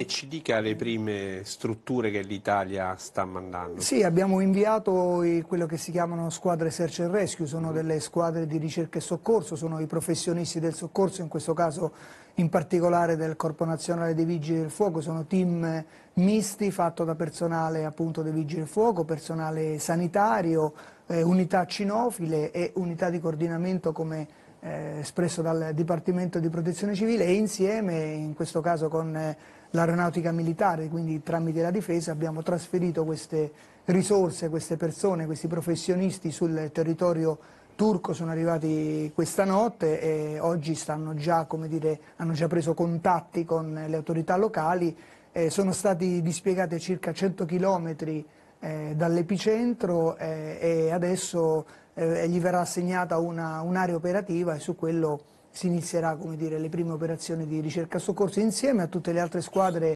E ci dica le prime strutture che l'Italia sta mandando. Sì, abbiamo inviato quello che si chiamano squadre search and rescue, sono delle squadre di ricerca e soccorso, sono i professionisti del soccorso, in questo caso in particolare del Corpo Nazionale dei Vigili del Fuoco, sono team misti fatto da personale appunto dei Vigili del Fuoco, personale sanitario, eh, unità cinofile e unità di coordinamento come eh, espresso dal Dipartimento di Protezione Civile e insieme, in questo caso con eh, l'Aeronautica Militare, quindi tramite la Difesa, abbiamo trasferito queste risorse, queste persone, questi professionisti sul territorio turco, sono arrivati questa notte e oggi già, dire, hanno già preso contatti con le autorità locali, eh, sono stati dispiegati circa 100 chilometri eh, dall'epicentro eh, e adesso eh, gli verrà assegnata un'area un operativa e su quello si inizierà come dire, le prime operazioni di ricerca e soccorso insieme a tutte le altre squadre